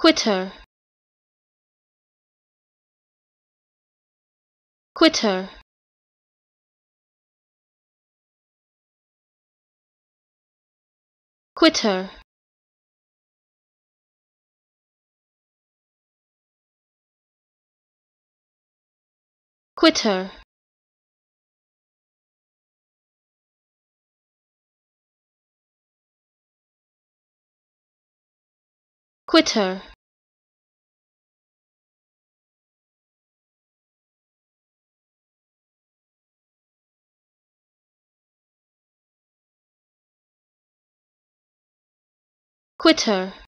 quitter quitter quitter quitter quitter Quitter